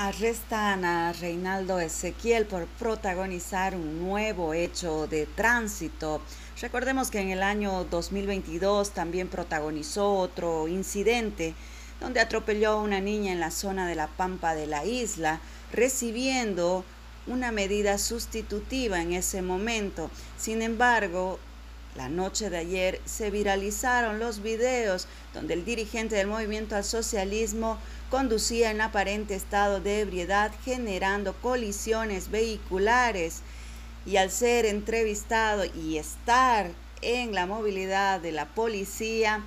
Arrestan a Reinaldo Ezequiel por protagonizar un nuevo hecho de tránsito. Recordemos que en el año 2022 también protagonizó otro incidente donde atropelló a una niña en la zona de la Pampa de la isla, recibiendo una medida sustitutiva en ese momento. Sin embargo, la noche de ayer se viralizaron los videos donde el dirigente del movimiento al socialismo conducía en aparente estado de ebriedad generando colisiones vehiculares y al ser entrevistado y estar en la movilidad de la policía,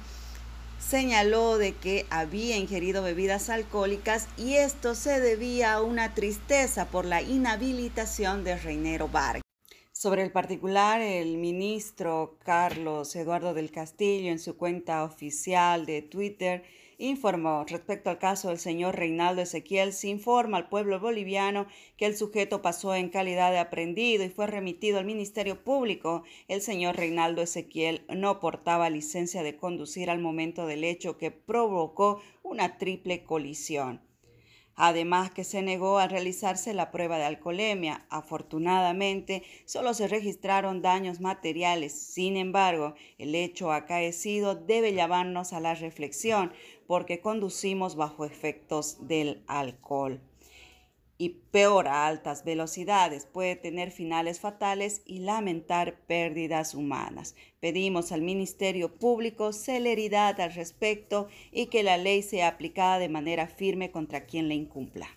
señaló de que había ingerido bebidas alcohólicas y esto se debía a una tristeza por la inhabilitación de Reinero Vargas. Sobre el particular, el ministro Carlos Eduardo del Castillo en su cuenta oficial de Twitter informó respecto al caso del señor Reinaldo Ezequiel, se informa al pueblo boliviano que el sujeto pasó en calidad de aprendido y fue remitido al Ministerio Público. El señor Reinaldo Ezequiel no portaba licencia de conducir al momento del hecho que provocó una triple colisión. Además que se negó a realizarse la prueba de alcoholemia. Afortunadamente, solo se registraron daños materiales. Sin embargo, el hecho acaecido debe llevarnos a la reflexión porque conducimos bajo efectos del alcohol y peor a altas velocidades, puede tener finales fatales y lamentar pérdidas humanas. Pedimos al Ministerio Público celeridad al respecto y que la ley sea aplicada de manera firme contra quien la incumpla.